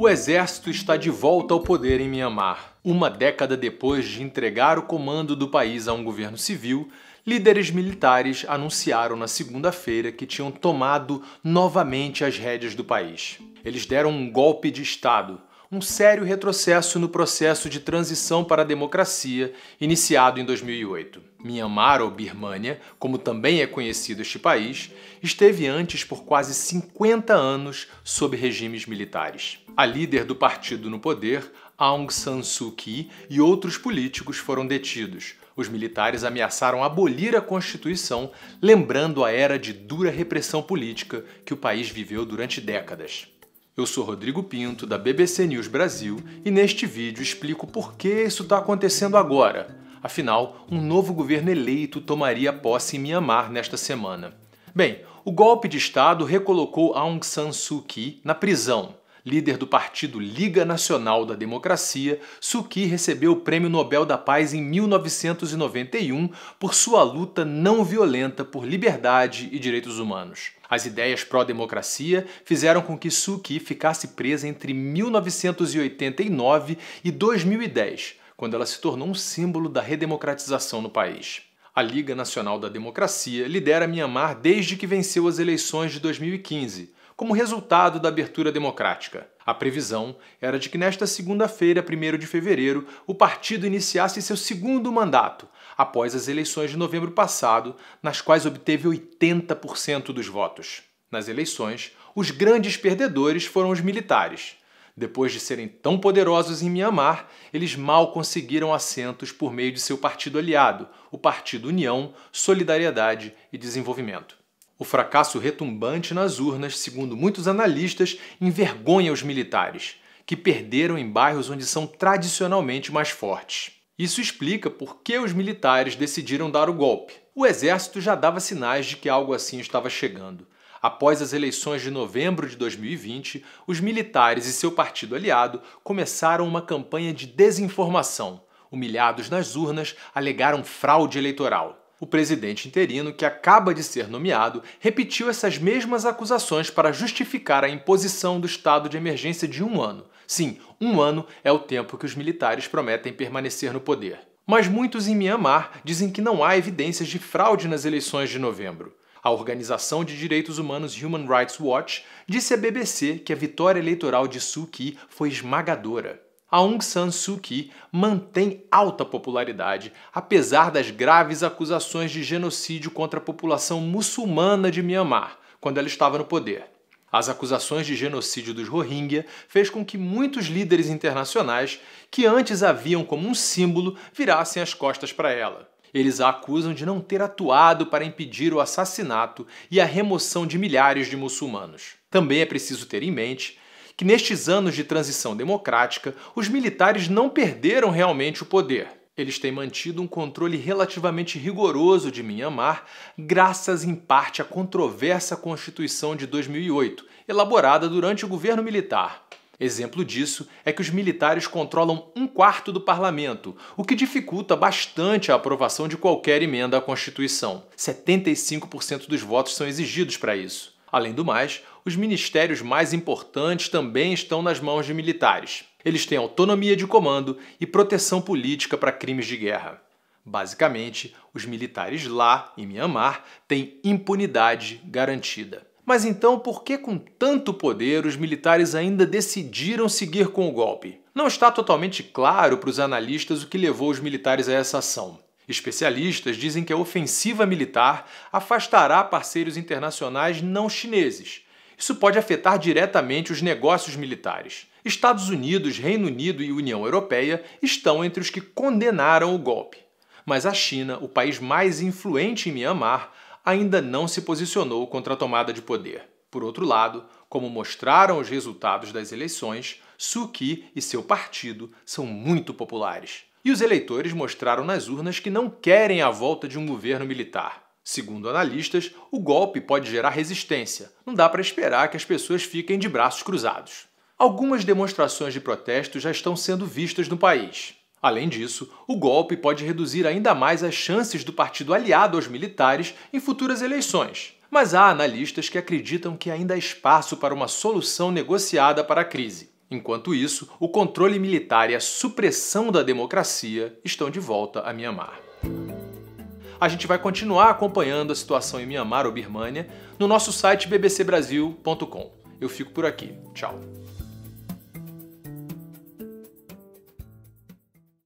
o exército está de volta ao poder em Myanmar. Uma década depois de entregar o comando do país a um governo civil, líderes militares anunciaram na segunda-feira que tinham tomado novamente as rédeas do país. Eles deram um golpe de Estado, um sério retrocesso no processo de transição para a democracia iniciado em 2008. Myanmar, ou Birmânia, como também é conhecido este país, esteve antes por quase 50 anos sob regimes militares. A líder do partido no poder, Aung San Suu Kyi, e outros políticos foram detidos. Os militares ameaçaram abolir a Constituição, lembrando a era de dura repressão política que o país viveu durante décadas. Eu sou Rodrigo Pinto, da BBC News Brasil, e neste vídeo explico por que isso está acontecendo agora. Afinal, um novo governo eleito tomaria posse em Myanmar nesta semana. Bem, o golpe de Estado recolocou Aung San Suu Kyi na prisão líder do partido Liga Nacional da Democracia, Suki recebeu o Prêmio Nobel da Paz em 1991 por sua luta não violenta por liberdade e direitos humanos. As ideias pró-democracia fizeram com que Suki ficasse presa entre 1989 e 2010, quando ela se tornou um símbolo da redemocratização no país. A Liga Nacional da Democracia lidera Mianmar desde que venceu as eleições de 2015, como resultado da abertura democrática. A previsão era de que nesta segunda-feira, 1 de fevereiro, o partido iniciasse seu segundo mandato, após as eleições de novembro passado, nas quais obteve 80% dos votos. Nas eleições, os grandes perdedores foram os militares. Depois de serem tão poderosos em Mianmar, eles mal conseguiram assentos por meio de seu partido aliado, o Partido União, Solidariedade e Desenvolvimento. O fracasso retumbante nas urnas, segundo muitos analistas, envergonha os militares, que perderam em bairros onde são tradicionalmente mais fortes. Isso explica por que os militares decidiram dar o golpe. O exército já dava sinais de que algo assim estava chegando. Após as eleições de novembro de 2020, os militares e seu partido aliado começaram uma campanha de desinformação. Humilhados nas urnas, alegaram fraude eleitoral. O presidente interino, que acaba de ser nomeado, repetiu essas mesmas acusações para justificar a imposição do estado de emergência de um ano. Sim, um ano é o tempo que os militares prometem permanecer no poder. Mas muitos em Myanmar dizem que não há evidências de fraude nas eleições de novembro. A organização de direitos humanos Human Rights Watch disse à BBC que a vitória eleitoral de Suu Kyi foi esmagadora. Aung San Suu Kyi mantém alta popularidade, apesar das graves acusações de genocídio contra a população muçulmana de Myanmar, quando ela estava no poder. As acusações de genocídio dos Rohingya fez com que muitos líderes internacionais, que antes a viam como um símbolo, virassem as costas para ela. Eles a acusam de não ter atuado para impedir o assassinato e a remoção de milhares de muçulmanos. Também é preciso ter em mente que nestes anos de transição democrática, os militares não perderam realmente o poder. Eles têm mantido um controle relativamente rigoroso de Myanmar, graças em parte à controversa Constituição de 2008, elaborada durante o governo militar. Exemplo disso é que os militares controlam um quarto do parlamento, o que dificulta bastante a aprovação de qualquer emenda à Constituição. 75% dos votos são exigidos para isso. Além do mais, os ministérios mais importantes também estão nas mãos de militares. Eles têm autonomia de comando e proteção política para crimes de guerra. Basicamente, os militares lá, em Myanmar, têm impunidade garantida. Mas então, por que com tanto poder os militares ainda decidiram seguir com o golpe? Não está totalmente claro para os analistas o que levou os militares a essa ação. Especialistas dizem que a ofensiva militar afastará parceiros internacionais não chineses. Isso pode afetar diretamente os negócios militares. Estados Unidos, Reino Unido e União Europeia estão entre os que condenaram o golpe. Mas a China, o país mais influente em Myanmar, ainda não se posicionou contra a tomada de poder. Por outro lado, como mostraram os resultados das eleições, Suu Kyi e seu partido são muito populares. E os eleitores mostraram nas urnas que não querem a volta de um governo militar. Segundo analistas, o golpe pode gerar resistência. Não dá para esperar que as pessoas fiquem de braços cruzados. Algumas demonstrações de protesto já estão sendo vistas no país. Além disso, o golpe pode reduzir ainda mais as chances do partido aliado aos militares em futuras eleições. Mas há analistas que acreditam que ainda há espaço para uma solução negociada para a crise. Enquanto isso, o controle militar e a supressão da democracia estão de volta a Mianmar. A gente vai continuar acompanhando a situação em Mianmar ou Birmania no nosso site bbcbrasil.com. Eu fico por aqui. Tchau.